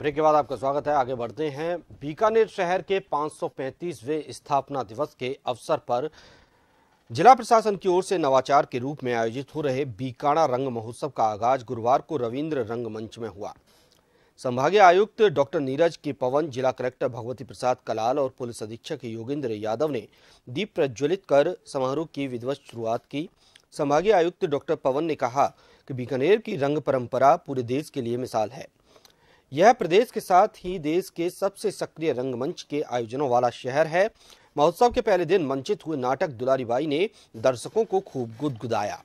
break के बाद आपका स्वागत है आगे बढ़ते हैं बीकानेर शहर के 535वें स्थापना दिवस के अवसर पर जिला प्रशासन की ओर से नवाचार के रूप में आयोजित हो रहे बीकाणा रंग महोत्सव का आगाज गुरुवार को रविंद्र रंग मंच में हुआ संभागीय आयुक्त डॉक्टर नीरज के पवन जिला कलेक्टर भगवती प्रसाद कलाल और पुलिस अधीक्षक योगेंद्र यादव ने दीप प्रज्वलित कर समारोह की विधिवत शुरुआत की संभागीय आयुक्त डॉक्टर पवन ने कहा कि बीकानेर की रंग परंपरा पूरे देश के लिए मिसाल है यह प्रदेश के साथ ही देश के सबसे सक्रिय रंगमंच के आयोजनों वाला शहर है महोत्सव के पहले दिन मंचित हुए नाटक दुलारीबाई ने दर्शकों को खूब गुदगुदाया